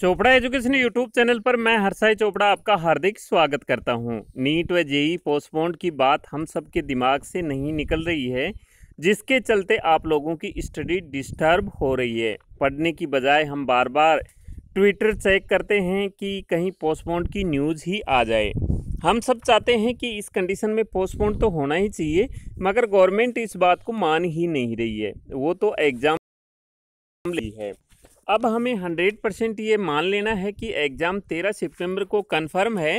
Chopra education YouTube channel पर मैं हरसाई चोपड़ा आपका हार्दिक स्वागत करता हूं। नीट व जेई पोस्टपोन्ड की बात हम सबके दिमाग से नहीं निकल रही है जिसके चलते आप लोगों की स्टडी डिस्टर्ब हो रही है पढ़ने की बजाय हम बार बार ट्विटर चेक करते हैं कि कहीं पोस्टपोन्ड की न्यूज़ ही आ जाए हम सब चाहते हैं कि इस कंडीशन में पोस्टपोन तो होना ही चाहिए मगर गवर्नमेंट इस बात को मान ही नहीं रही है वो तो एग्ज़ाम है अब हमें हंड्रेड परसेंट ये मान लेना है कि एग्ज़ाम तेरह सितंबर को कन्फर्म है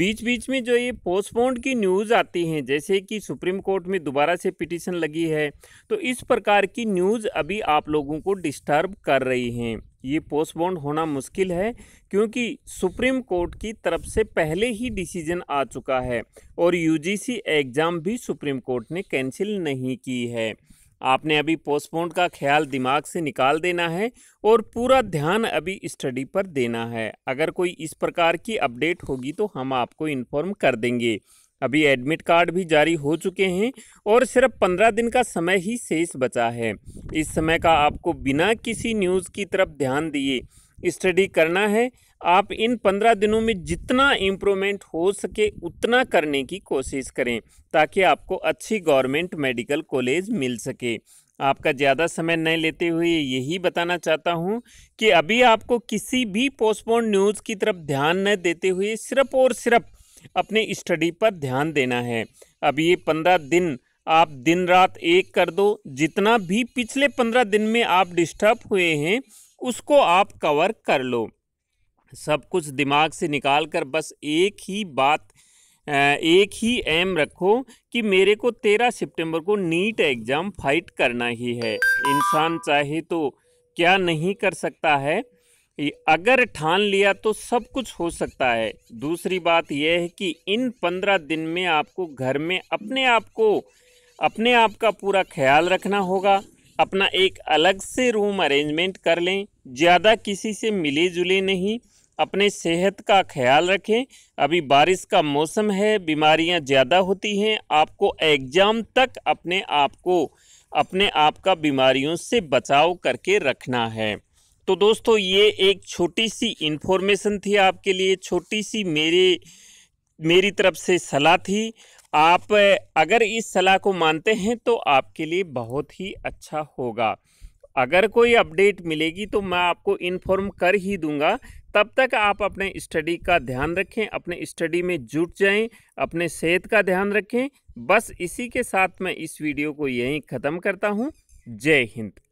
बीच बीच में जो ये पोस्टपोन्ड की न्यूज़ आती हैं जैसे कि सुप्रीम कोर्ट में दोबारा से पिटिशन लगी है तो इस प्रकार की न्यूज़ अभी आप लोगों को डिस्टर्ब कर रही हैं ये पोस्टपोन्ड होना मुश्किल है क्योंकि सुप्रीम कोर्ट की तरफ से पहले ही डिसीजन आ चुका है और यूजीसी एग्ज़ाम भी सुप्रीम कोर्ट ने कैंसिल नहीं की है आपने अभी पोस्टपोन का ख्याल दिमाग से निकाल देना है और पूरा ध्यान अभी स्टडी पर देना है अगर कोई इस प्रकार की अपडेट होगी तो हम आपको इन्फॉर्म कर देंगे अभी एडमिट कार्ड भी जारी हो चुके हैं और सिर्फ पंद्रह दिन का समय ही शेष बचा है इस समय का आपको बिना किसी न्यूज़ की तरफ ध्यान दिए स्टडी करना है आप इन पंद्रह दिनों में जितना इम्प्रूवमेंट हो सके उतना करने की कोशिश करें ताकि आपको अच्छी गवर्नमेंट मेडिकल कॉलेज मिल सके आपका ज़्यादा समय न लेते हुए यही बताना चाहता हूँ कि अभी आपको किसी भी पोस्टपोन न्यूज़ की तरफ ध्यान न देते हुए सिर्फ और सिर्फ अपने स्टडी पर ध्यान देना है अब ये पंद्रह दिन आप दिन रात एक कर दो जितना भी पिछले पंद्रह दिन में आप डिस्टर्ब हुए हैं उसको आप कवर कर लो सब कुछ दिमाग से निकाल कर बस एक ही बात एक ही एम रखो कि मेरे को तेरह सितंबर को नीट एग्ज़ाम फाइट करना ही है इंसान चाहे तो क्या नहीं कर सकता है अगर ठान लिया तो सब कुछ हो सकता है दूसरी बात यह है कि इन पंद्रह दिन में आपको घर में अपने आप को अपने आप का पूरा ख्याल रखना होगा अपना एक अलग से रूम अरेंजमेंट कर लें ज़्यादा किसी से मिले जुले नहीं अपने सेहत का ख्याल रखें अभी बारिश का मौसम है बीमारियां ज़्यादा होती हैं आपको एग्ज़ाम तक अपने आप को अपने आप का बीमारियों से बचाव करके रखना है तो दोस्तों ये एक छोटी सी इन्फॉर्मेशन थी आपके लिए छोटी सी मेरे मेरी तरफ से सलाह थी आप अगर इस सलाह को मानते हैं तो आपके लिए बहुत ही अच्छा होगा अगर कोई अपडेट मिलेगी तो मैं आपको इन्फॉर्म कर ही दूंगा तब तक आप अपने स्टडी का ध्यान रखें अपने स्टडी में जुट जाएं, अपने सेहत का ध्यान रखें बस इसी के साथ मैं इस वीडियो को यहीं ख़त्म करता हूं जय हिंद